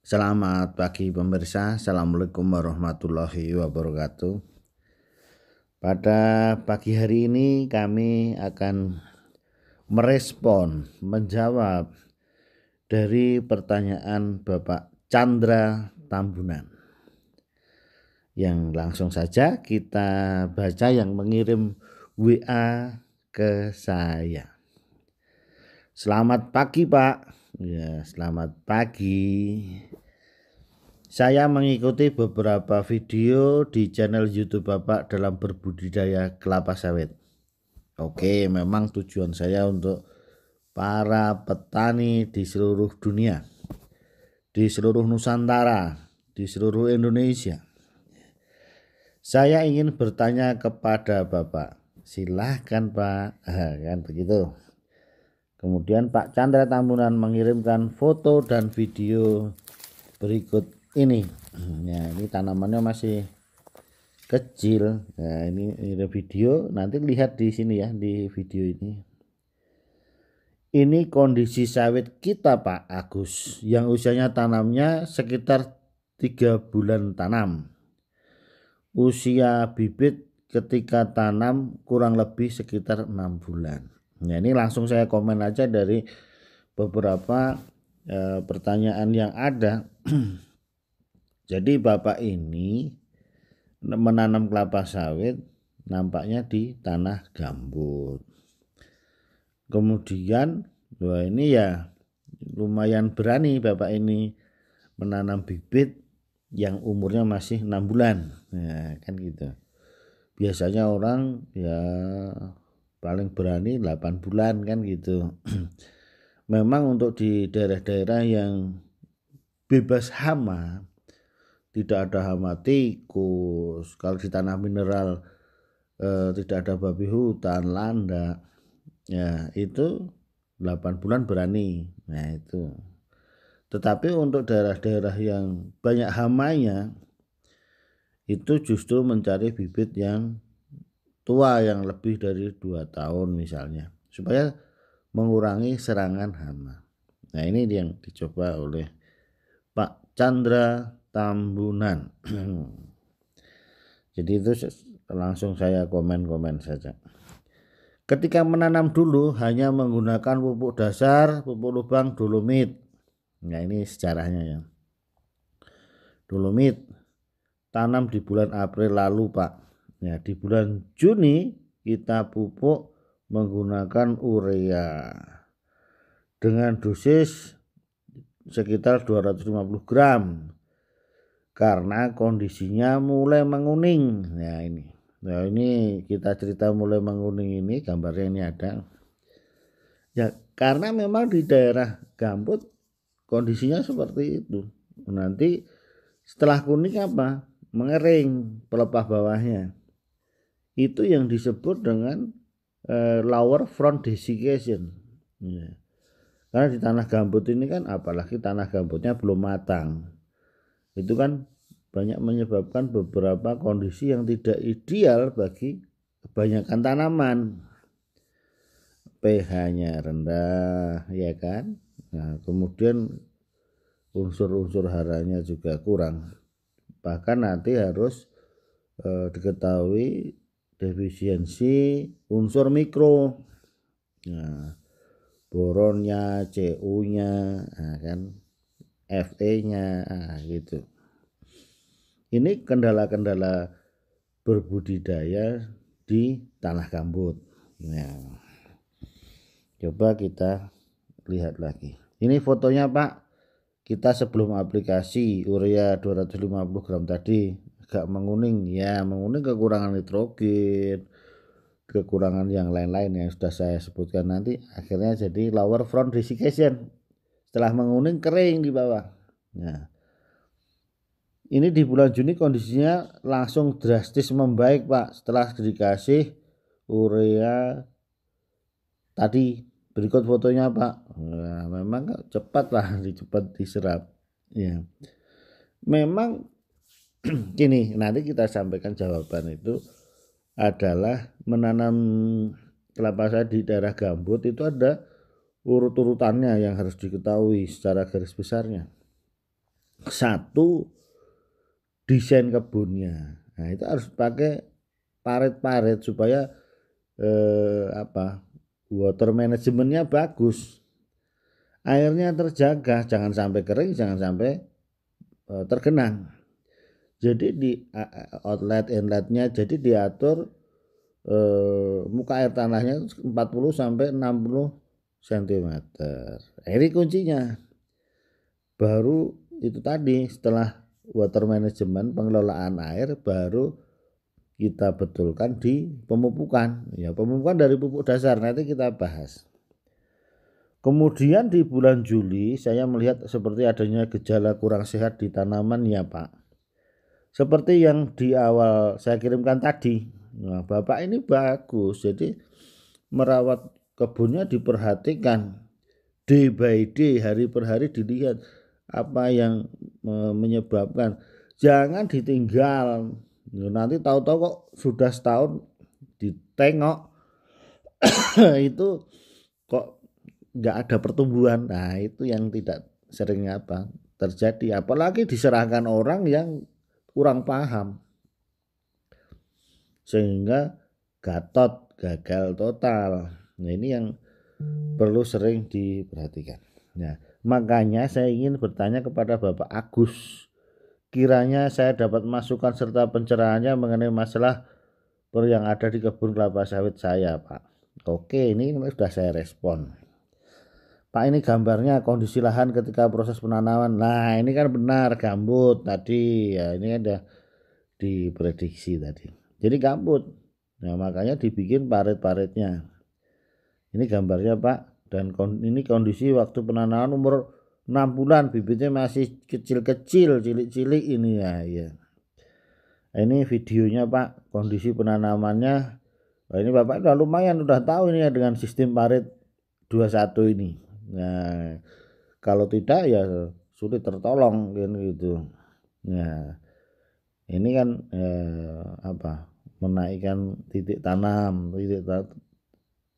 Selamat pagi pemirsa, Assalamualaikum warahmatullahi wabarakatuh Pada pagi hari ini kami akan merespon, menjawab dari pertanyaan Bapak Chandra Tambunan Yang langsung saja kita baca yang mengirim WA ke saya Selamat pagi Pak Ya, selamat pagi. Saya mengikuti beberapa video di channel YouTube Bapak dalam berbudidaya kelapa sawit. Oke, memang tujuan saya untuk para petani di seluruh dunia, di seluruh Nusantara, di seluruh Indonesia. Saya ingin bertanya kepada Bapak. Silahkan Pak, kan begitu. Kemudian Pak Chandra Tambunan mengirimkan foto dan video berikut ini. Ya, ini tanamannya masih kecil. Nah, ini, ini video, nanti lihat di sini ya di video ini. Ini kondisi sawit kita Pak Agus yang usianya tanamnya sekitar tiga bulan tanam. Usia bibit ketika tanam kurang lebih sekitar enam bulan. Nah ini langsung saya komen aja dari beberapa e, pertanyaan yang ada. Jadi bapak ini menanam kelapa sawit nampaknya di tanah gambut. Kemudian wah ini ya lumayan berani bapak ini menanam bibit yang umurnya masih enam bulan, nah, kan gitu. Biasanya orang ya paling berani 8 bulan kan gitu memang untuk di daerah-daerah yang bebas hama tidak ada hama tikus kalau di tanah mineral eh, tidak ada babi hutan landa ya itu 8 bulan berani nah itu tetapi untuk daerah-daerah yang banyak hamanya itu justru mencari bibit yang tua yang lebih dari dua tahun misalnya supaya mengurangi serangan hama. Nah ini yang dicoba oleh Pak Chandra Tambunan. Jadi itu langsung saya komen-komen saja. Ketika menanam dulu hanya menggunakan pupuk dasar, pupuk lubang dolomit. Nah ini sejarahnya ya. Dolomit tanam di bulan April lalu Pak Ya di bulan Juni kita pupuk menggunakan urea dengan dosis sekitar 250 gram karena kondisinya mulai menguning. ya ini. Nah, ini kita cerita mulai menguning ini gambarnya ini ada. Ya, karena memang di daerah gambut kondisinya seperti itu. Nanti setelah kuning apa? Mengering pelepah bawahnya itu yang disebut dengan eh, lower front desiccation. Ya. Karena di tanah gambut ini kan apalagi tanah gambutnya belum matang. Itu kan banyak menyebabkan beberapa kondisi yang tidak ideal bagi kebanyakan tanaman. pH-nya rendah, ya kan? Nah, kemudian unsur-unsur haranya juga kurang. Bahkan nanti harus e, diketahui defisiensi unsur mikro nah, boronnya cu nya nah kan fe nya nah gitu ini kendala-kendala berbudidaya di tanah gambut nah coba kita lihat lagi ini fotonya pak kita sebelum aplikasi urea 250 gram tadi agak menguning ya menguning kekurangan nitrogen kekurangan yang lain-lain yang sudah saya sebutkan nanti akhirnya jadi lower front desiccation setelah menguning kering di bawah nah ini di bulan Juni kondisinya langsung drastis membaik Pak setelah dikasih urea tadi berikut fotonya Pak nah, memang cepat lah cepat diserap ya memang ini nanti kita sampaikan jawaban itu adalah menanam kelapa sawit di daerah gambut itu ada urut-urutannya yang harus diketahui secara garis besarnya. Satu desain kebunnya. Nah, itu harus pakai parit-parit supaya eh, apa? water manajemennya bagus. Airnya terjaga, jangan sampai kering, jangan sampai eh, tergenang jadi di eh, eh, outlet inletnya jadi diatur eh, muka air tanahnya 40 sampai 60 cm ini kuncinya baru itu tadi setelah water management pengelolaan air baru kita betulkan di pemupukan ya pemupukan dari pupuk dasar nanti kita bahas kemudian di bulan Juli saya melihat seperti adanya gejala kurang sehat di tanaman ya Pak seperti yang di awal saya kirimkan tadi. Nah, Bapak ini bagus. Jadi merawat kebunnya diperhatikan day by day, hari per hari dilihat apa yang menyebabkan. Jangan ditinggal. Nanti tahu-tahu kok sudah setahun ditengok itu kok nggak ada pertumbuhan. Nah, itu yang tidak sering apa terjadi apalagi diserahkan orang yang kurang paham sehingga Gatot gagal total nah ini yang perlu sering diperhatikan nah makanya saya ingin bertanya kepada Bapak Agus kiranya saya dapat masukan serta pencerahannya mengenai masalah per yang ada di kebun kelapa sawit saya Pak Oke, ini sudah saya respon. Pak ini gambarnya kondisi lahan ketika proses penanaman. Nah ini kan benar gambut tadi ya ini ada kan diprediksi tadi. Jadi gambut. Nah makanya dibikin parit-paritnya. Ini gambarnya Pak dan ini kondisi waktu penanaman umur 6 bulan bibitnya masih kecil-kecil cilik-cilik ini ya ya. Ini videonya Pak kondisi penanamannya. Nah, ini Bapak udah lumayan udah tahu ini ya dengan sistem parit 21 ini. Nah, kalau tidak ya sulit tertolong kan gitu. Nah, ini kan eh, apa? menaikkan titik tanam, titik ta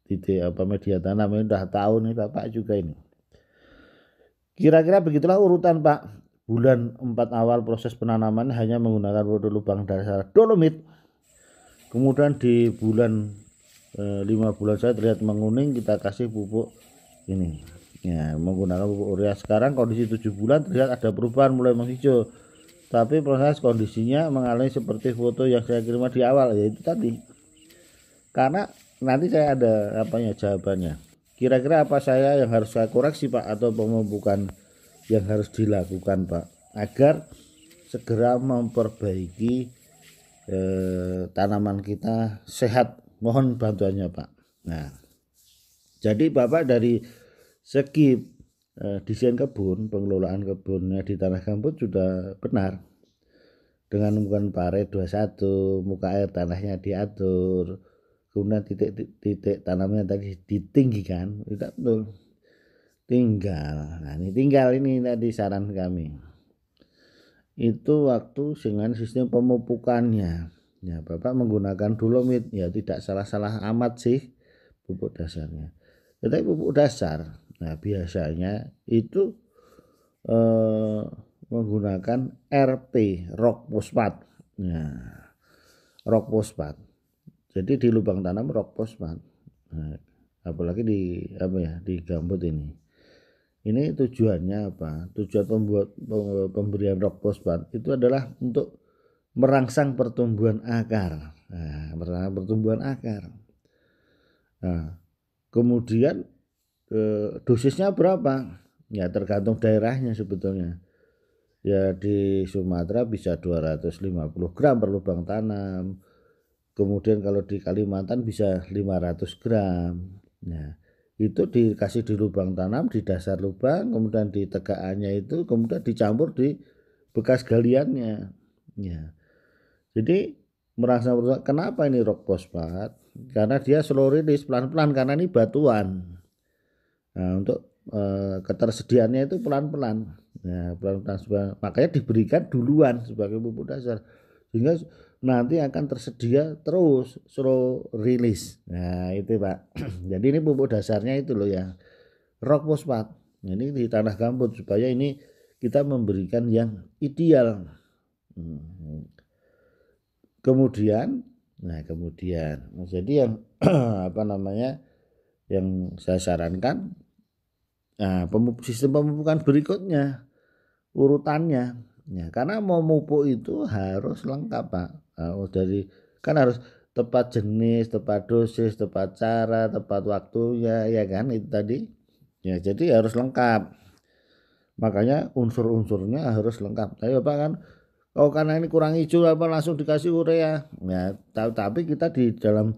titik apa media tanam ini udah tahu nih Bapak juga ini. Kira-kira begitulah urutan Pak. Bulan 4 awal proses penanaman hanya menggunakan produk lubang dasar dolomit. Kemudian di bulan eh, lima bulan saya terlihat menguning kita kasih pupuk ini plastiknya menggunakan pupuk urea sekarang kondisi tujuh bulan terlihat ada perubahan mulai menghijau tapi proses kondisinya mengalami seperti foto yang saya kirim di awal yaitu tadi karena nanti saya ada apanya jawabannya kira-kira apa saya yang harus saya koreksi pak atau pemupukan yang harus dilakukan pak agar segera memperbaiki eh, tanaman kita sehat mohon bantuannya pak nah jadi bapak dari Segi eh, desain kebun, pengelolaan kebunnya di tanah gambut sudah benar. Dengan ukuran pare 21, muka air tanahnya diatur, kemudian titik-titik tanamnya tadi ditinggikan, tidak betul. Tinggal, nah ini tinggal ini tadi saran kami. Itu waktu dengan sistem pemupukannya. Ya, Bapak menggunakan dolomit, ya tidak salah-salah amat sih pupuk dasarnya. Tetapi pupuk dasar Nah, biasanya itu eh, menggunakan RP, rock fosfat. Nah, rock fosfat. Jadi di lubang tanam rock fosfat. Nah, apalagi di apa ya, di gambut ini. Ini tujuannya apa? Tujuan pembuat pemberian rock fosfat itu adalah untuk merangsang pertumbuhan akar. Nah, pertumbuhan akar. Nah, kemudian eh, dosisnya berapa ya tergantung daerahnya sebetulnya ya di Sumatera bisa 250 gram per lubang tanam kemudian kalau di Kalimantan bisa 500 gram nah itu dikasih di lubang tanam di dasar lubang kemudian di tegakannya itu kemudian dicampur di bekas galiannya ya jadi merasa kenapa ini rock fosfat karena dia slow release pelan-pelan karena ini batuan Nah, untuk e, ketersediaannya itu pelan-pelan. Nah, pelan-pelan makanya diberikan duluan sebagai pupuk dasar sehingga nanti akan tersedia terus slow release. Nah, itu Pak. Jadi ini pupuk dasarnya itu loh ya. Rock fosfat. Nah, ini di tanah gambut supaya ini kita memberikan yang ideal. Hmm. Kemudian, nah kemudian, nah, jadi yang apa namanya yang saya sarankan Nah, sistem pemupukan berikutnya urutannya. Ya, karena mau pupuk itu harus lengkap, Pak. Nah, oh, dari kan harus tepat jenis, tepat dosis, tepat cara, tepat waktu ya ya kan itu tadi. Ya, jadi harus lengkap. Makanya unsur-unsurnya harus lengkap. Tapi bapak kan oh karena ini kurang hijau apa langsung dikasih urea. Ya, tapi kita di dalam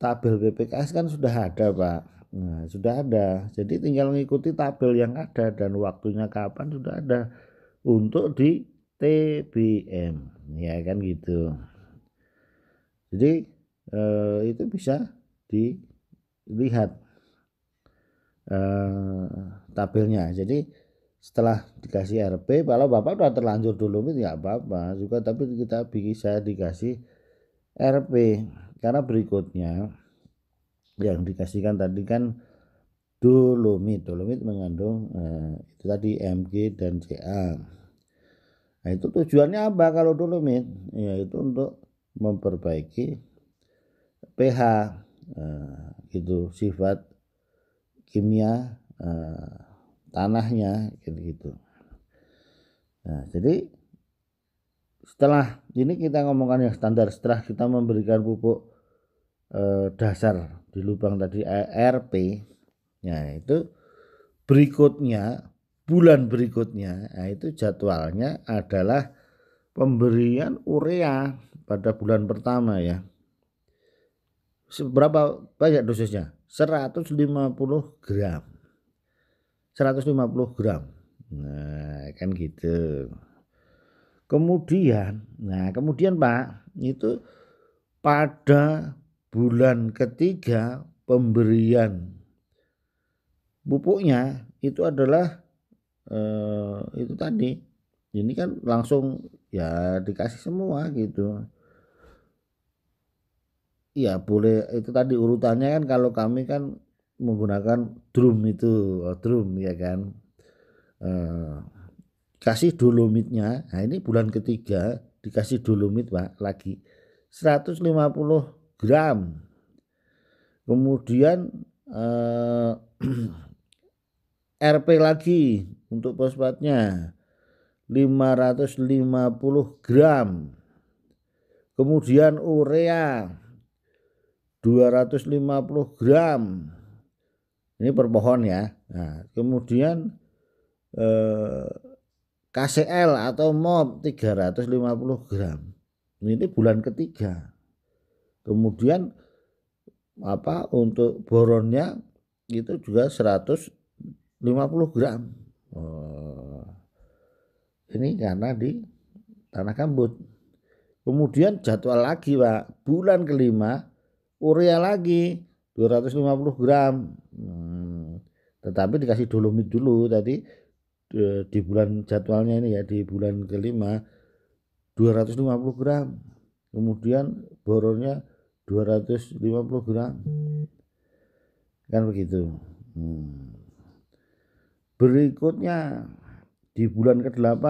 tabel BPKS kan sudah ada, Pak. Nah, sudah ada. Jadi tinggal mengikuti tabel yang ada dan waktunya kapan sudah ada untuk di TBM, ya kan gitu. Jadi eh, itu bisa dilihat eh, tabelnya. Jadi setelah dikasih RP, kalau bapak sudah terlanjur dulu itu nggak apa-apa juga, tapi kita bisa dikasih RP karena berikutnya yang dikasihkan tadi kan dolomit dolomit mengandung eh, itu tadi Mg dan Ca nah itu tujuannya apa kalau dolomit Ya itu untuk memperbaiki pH eh, gitu sifat kimia eh, tanahnya gitu gitu nah jadi setelah ini kita ngomongkan yang standar setelah kita memberikan pupuk Eh, dasar di lubang tadi eh, RP ya itu berikutnya bulan berikutnya nah itu jadwalnya adalah pemberian urea pada bulan pertama ya seberapa banyak dosisnya 150 gram 150 gram nah kan gitu kemudian nah kemudian Pak itu pada bulan ketiga pemberian pupuknya itu adalah eh, itu tadi ini kan langsung ya dikasih semua gitu ya boleh itu tadi urutannya kan kalau kami kan menggunakan drum itu oh, drum ya kan eh, kasih dolomitnya nah ini bulan ketiga dikasih dolomit pak lagi 150 gram. Kemudian eh, RP lagi untuk fosfatnya 550 gram. Kemudian urea 250 gram. Ini per pohon ya. Nah, kemudian eh, KCL atau MOP 350 gram. Ini bulan ketiga. Kemudian apa untuk boronnya itu juga 150 gram. Oh. Ini karena di tanah gambut. Kemudian jadwal lagi Pak, bulan kelima urea lagi 250 gram. Hmm. Tetapi dikasih dolomit dulu tadi e, di bulan jadwalnya ini ya di bulan kelima 250 gram. Kemudian boronnya 250 gram kan begitu hmm. berikutnya di bulan ke-8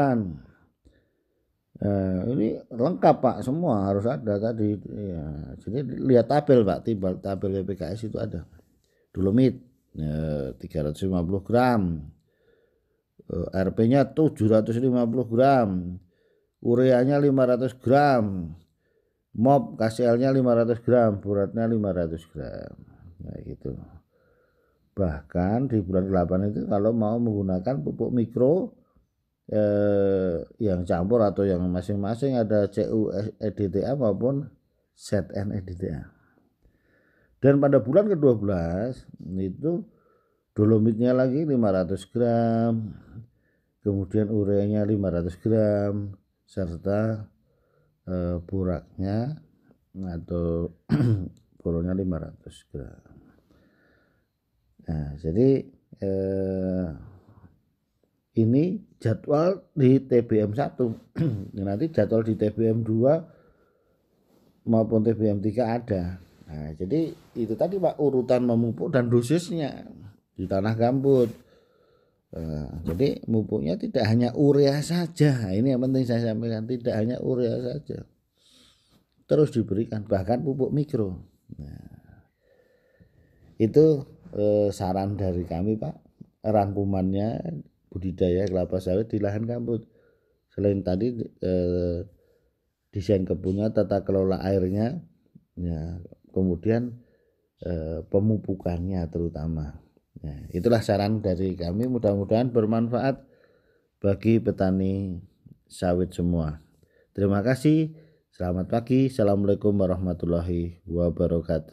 eh, ini lengkap Pak semua harus ada tadi ya, jadi lihat tabel Pak tiba tabel PPKS itu ada dolomit ya, eh, 350 gram eh, RP-nya 750 gram ureanya 500 gram mob KCL-nya 500 gram, buratnya 500 gram. Nah, gitu. Bahkan di bulan ke-8 itu kalau mau menggunakan pupuk mikro eh, yang campur atau yang masing-masing ada CU EDTA maupun ZN EDTA. Dan pada bulan ke-12 itu dolomitnya lagi 500 gram, kemudian ureanya 500 gram serta e, eh, buraknya atau burungnya 500 gram nah jadi e, ini jadwal di TBM 1 nanti jadwal di TBM 2 maupun TBM 3 ada nah jadi itu tadi Pak urutan memupuk dan dosisnya di tanah gambut Eh, jadi pupuknya tidak hanya urea saja. Ini yang penting saya sampaikan, tidak hanya urea saja. Terus diberikan bahkan pupuk mikro. Nah, itu eh, saran dari kami, Pak. Rangkumannya budidaya kelapa sawit di lahan gambut. Selain tadi eh, desain kebunnya, tata kelola airnya, ya, kemudian eh, pemupukannya terutama Ya, itulah saran dari kami mudah-mudahan bermanfaat bagi petani sawit semua. Terima kasih. Selamat pagi. Assalamualaikum warahmatullahi wabarakatuh.